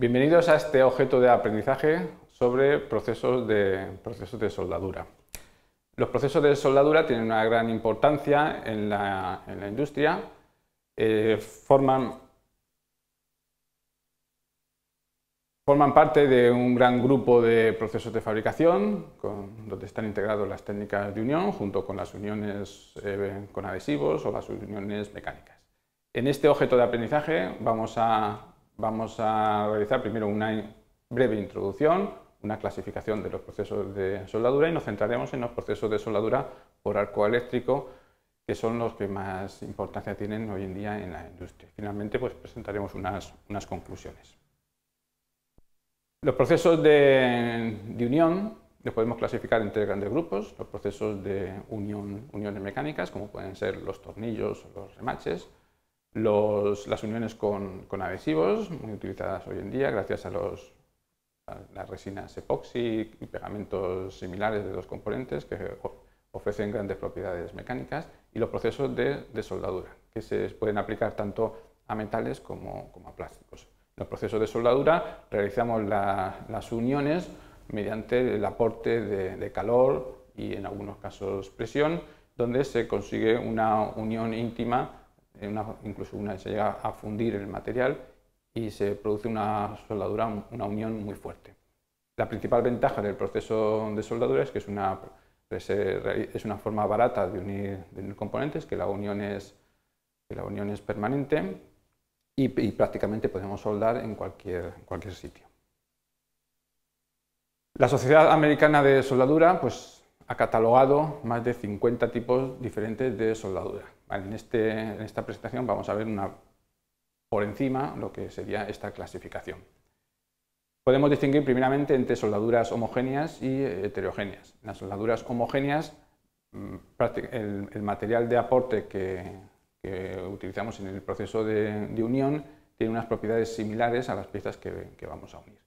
Bienvenidos a este objeto de aprendizaje sobre procesos de, procesos de soldadura. Los procesos de soldadura tienen una gran importancia en la, industria, eh, forman, forman parte de un gran grupo de procesos de fabricación, donde están integradas las técnicas de unión junto con las uniones eh, con adhesivos o las uniones mecánicas. En este objeto de aprendizaje vamos a vamos a realizar primero una breve introducción, una clasificación de los procesos de soldadura y nos centraremos en los procesos de soldadura por arco eléctrico, que son los que más importancia tienen hoy en día en la industria. Finalmente, pues presentaremos unas, conclusiones. Los procesos de, unión los podemos clasificar en tres grandes grupos, los procesos de unión, uniones mecánicas, como pueden ser los tornillos o los remaches, las uniones con, adhesivos, muy utilizadas hoy en día gracias a, las resinas epoxi y pegamentos similares de dos componentes que ofrecen grandes propiedades mecánicas, y los procesos de, soldadura, que se pueden aplicar tanto a metales como, a plásticos. En los procesos de soldadura realizamos las uniones mediante el aporte de calor y en algunos casos presión, donde se consigue una unión íntima eh, incluso una, se llega a fundir el material y se produce una soldadura, una unión muy fuerte. La principal ventaja del proceso de soldadura es que es una, es eh, una forma barata de unir, componentes, que la unión es, que la unión es permanente y, y, prácticamente podemos soldar en cualquier, en cualquier sitio. La Sociedad Americana de Soldadura pues, ha catalogado más de 50 tipos diferentes de soldadura. Este, en, esta presentación vamos a ver una, por encima lo que sería esta clasificación. Podemos distinguir primeramente entre soldaduras homogéneas y heterogéneas. En las soldaduras homogéneas, mm, el, material de aporte que, utilizamos en el proceso de, unión tiene unas propiedades similares a las piezas que vamos a unir.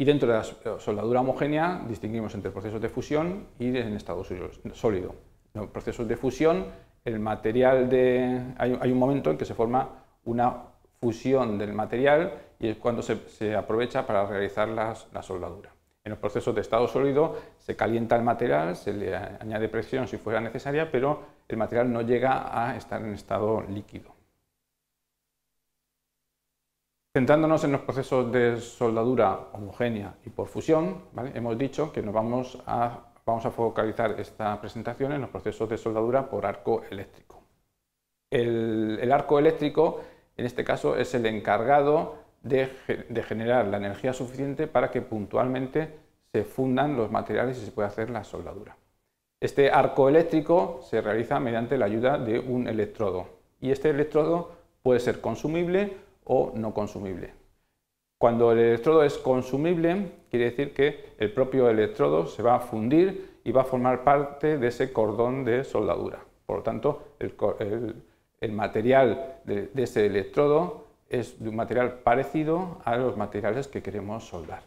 Y dentro de la eh, soldadura homogénea distinguimos entre procesos de fusión y en estado sólido. En los procesos de fusión, el material de... Hay, un momento en que se forma una fusión del material y es cuando se, aprovecha para realizar la soldadura. En los procesos de estado sólido se calienta el material, se le añade presión si fuera necesaria, pero el material no llega a estar en estado líquido. Centrándonos en los procesos de soldadura homogénea y por fusión, hemos dicho que nos vamos a, focalizar esta presentación en los procesos de soldadura por arco eléctrico. El, arco eléctrico, en este caso, es el encargado de, generar la energía suficiente para que puntualmente se fundan los materiales y se pueda hacer la soldadura. Este arco eléctrico se realiza mediante la ayuda de un electrodo y este electrodo puede ser consumible o no consumible. Cuando el electrodo es consumible, quiere decir que el propio electrodo se va a fundir y va a formar parte de ese cordón de soldadura. Por lo tanto, el, material de, ese electrodo es de un material parecido a los materiales que queremos soldar.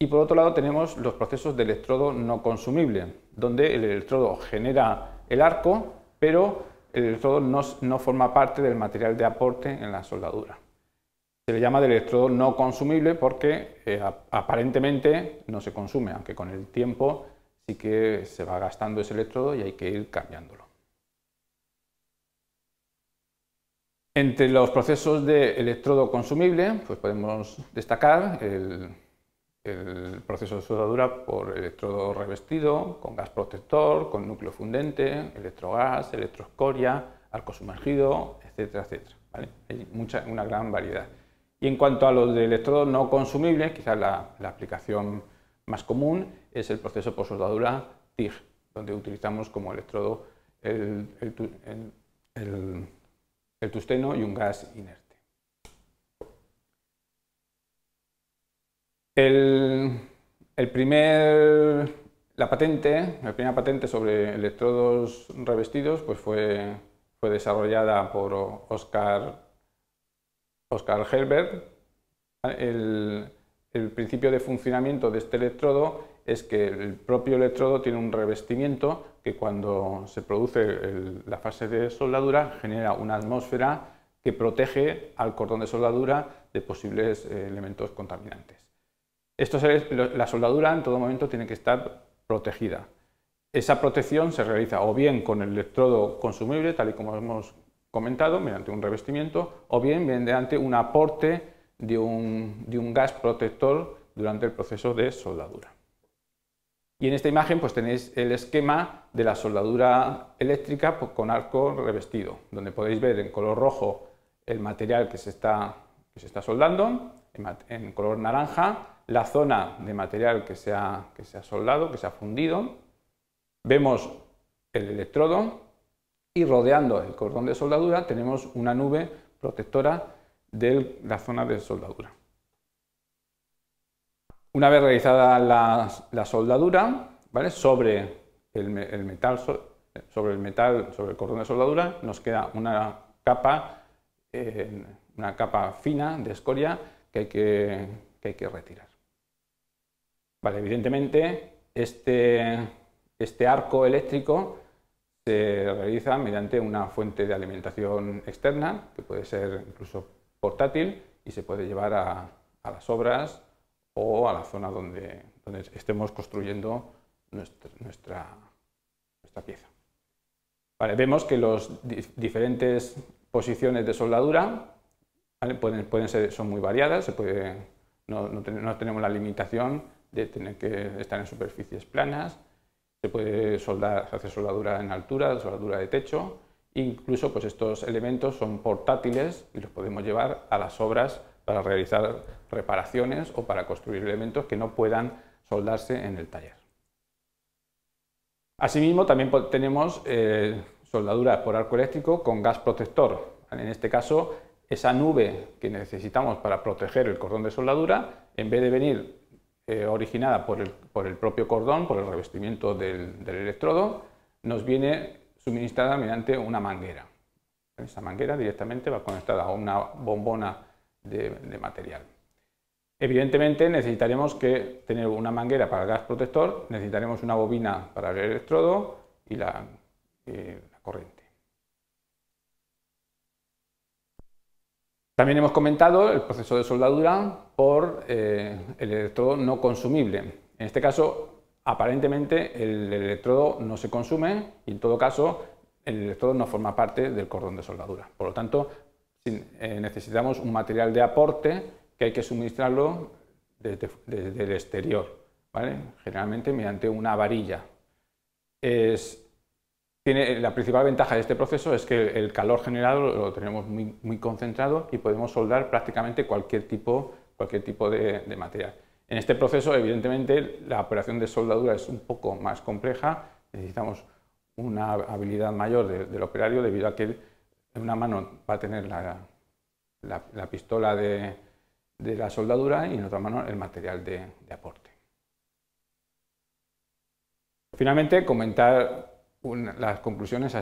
Y por otro lado tenemos los procesos de electrodo no consumible, donde el electrodo genera el arco, pero el electrodo no forma parte del material de aporte en la soldadura se le llama de electrodo no consumible porque eh, aparentemente no se consume, aunque con el tiempo sí que se va gastando ese electrodo y hay que ir cambiándolo. Entre los procesos de electrodo consumible, pues podemos destacar el, proceso de soldadura por electrodo revestido, con gas protector, con núcleo fundente, electrogas, electroescoria, arco sumergido, etcétera, etcétera. Hay mucha, una gran variedad. Y en cuanto a los de electrodos no consumibles, quizás la, aplicación más común es el proceso por soldadura TIG, donde utilizamos como electrodo el, tusteno y un gas inerte. primer, la patente, la primera patente sobre electrodos revestidos pues fue, fue desarrollada por Oscar Oscar Herbert, el, principio de funcionamiento de este electrodo es que el propio electrodo tiene un revestimiento que cuando se produce la fase de soldadura genera una atmósfera que protege al cordón de soldadura de posibles eh, elementos contaminantes. Esto es, la soldadura en todo momento tiene que estar protegida. Esa protección se realiza o bien con el electrodo consumible, tal y como hemos comentado, mediante un revestimiento, o bien mediante un aporte de un, gas protector durante el proceso de soldadura. Y en esta imagen pues tenéis el esquema de la soldadura eléctrica con arco revestido, donde podéis ver en color rojo el material que se está, que se está soldando, en, color naranja la zona de material que que se ha soldado, que se ha fundido. Vemos el electrodo y rodeando el cordón de soldadura tenemos una nube protectora de la zona de soldadura. Una vez realizada la, soldadura ¿vale? sobre, el, metal, sobre el metal, sobre el cordón de soldadura, nos queda una capa, eh, una capa fina de escoria que hay que, hay que retirar. Vale, evidentemente, este, este arco eléctrico se realiza mediante una fuente de alimentación externa, que puede ser incluso portátil y se puede llevar a, las obras o a la zona donde, donde estemos construyendo nuestra, nuestra, pieza. vemos que las diferentes posiciones de soldadura pueden, pueden ser, son muy variadas, se puede, no, no tenemos la limitación de tener que estar en superficies planas, se puede soldar, se hace soldadura en altura, soldadura de techo, incluso pues estos elementos son portátiles y los podemos llevar a las obras para realizar reparaciones o para construir elementos que no puedan soldarse en el taller. Asimismo, también tenemos eh, soldadura soldaduras por arco eléctrico con gas protector. En este caso, esa nube que necesitamos para proteger el cordón de soldadura, en vez de venir eh, originada por el, propio cordón, por el revestimiento del, electrodo, nos viene suministrada mediante una manguera. Esa manguera directamente va conectada a una bombona de, material. Evidentemente necesitaremos que tener una manguera para el gas protector, necesitaremos una bobina para el electrodo y la eh, corriente. También hemos comentado el proceso de soldadura por eh, el electrodo no consumible. En este caso, aparentemente el electrodo no se consume y en todo caso el electrodo no forma parte del cordón de soldadura. Por lo tanto, eh, necesitamos un material de aporte que hay que suministrarlo desde, el exterior, generalmente mediante una varilla. Es, eh, la principal ventaja de este proceso es que el calor generado lo tenemos muy, concentrado y podemos soldar prácticamente cualquier tipo, cualquier tipo de, material. En este proceso, evidentemente, la operación de soldadura es un poco más compleja, necesitamos una habilidad mayor del operario debido a que en una mano va a tener la, pistola de, la soldadura y en otra mano el material de aporte. Finalmente, comentar las conclusiones a,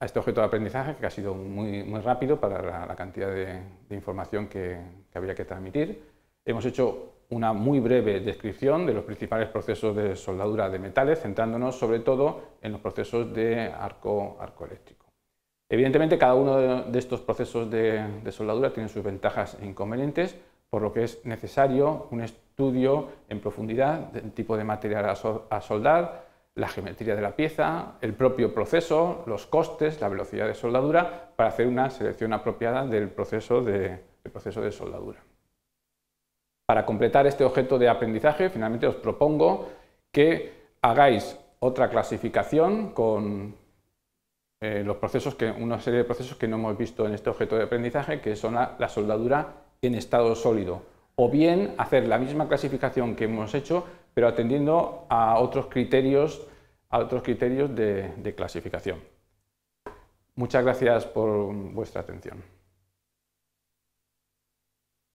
a, este objeto de aprendizaje, que ha sido muy, muy rápido para la, cantidad de, información que, había que transmitir. Hemos hecho una muy breve descripción de los principales procesos de soldadura de metales, centrándonos sobre todo en los procesos de arco, arco eléctrico. Evidentemente, cada uno de estos procesos de, de soldadura tiene sus ventajas e inconvenientes, por lo que es necesario un estudio en profundidad del tipo de material a soldar, la geometría de la pieza, el propio proceso, los costes, la velocidad de soldadura, para hacer una selección apropiada del proceso de, proceso de soldadura. Para completar este objeto de aprendizaje, finalmente os propongo que hagáis otra clasificación con eh, los procesos que, una serie de procesos que no hemos visto en este objeto de aprendizaje, que son la soldadura en estado sólido, o bien hacer la misma clasificación que hemos hecho pero atendiendo a otros criterios, a otros criterios de, de clasificación. Muchas gracias por vuestra atención.